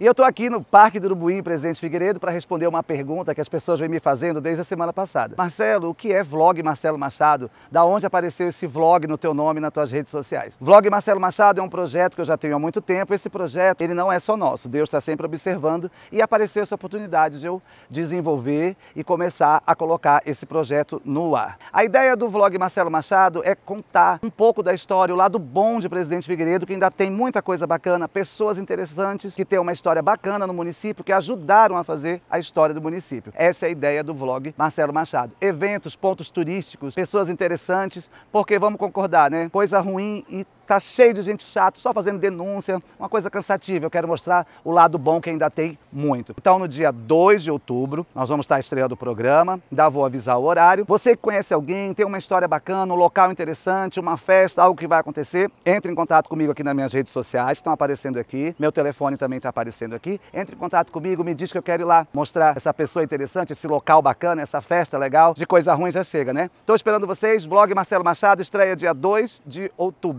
E eu estou aqui no Parque do Urubuim, Presidente Figueiredo, para responder uma pergunta que as pessoas vêm me fazendo desde a semana passada. Marcelo, o que é Vlog Marcelo Machado? Da onde apareceu esse vlog no teu nome nas tuas redes sociais? Vlog Marcelo Machado é um projeto que eu já tenho há muito tempo. Esse projeto, ele não é só nosso. Deus está sempre observando e apareceu essa oportunidade de eu desenvolver e começar a colocar esse projeto no ar. A ideia do Vlog Marcelo Machado é contar um pouco da história, o lado bom de Presidente Figueiredo, que ainda tem muita coisa bacana, pessoas interessantes que têm uma história história bacana no município que ajudaram a fazer a história do município. Essa é a ideia do vlog Marcelo Machado. Eventos, pontos turísticos, pessoas interessantes, porque vamos concordar, né? Coisa ruim e Tá cheio de gente chata, só fazendo denúncia, uma coisa cansativa. Eu quero mostrar o lado bom que ainda tem muito. Então, no dia 2 de outubro, nós vamos estar estreando o programa, ainda vou avisar o horário. Você que conhece alguém, tem uma história bacana, um local interessante, uma festa, algo que vai acontecer, entre em contato comigo aqui nas minhas redes sociais, estão aparecendo aqui. Meu telefone também está aparecendo aqui. Entre em contato comigo, me diz que eu quero ir lá mostrar essa pessoa interessante, esse local bacana, essa festa legal. De coisa ruim já chega, né? Estou esperando vocês. Blog Marcelo Machado estreia dia 2 de outubro.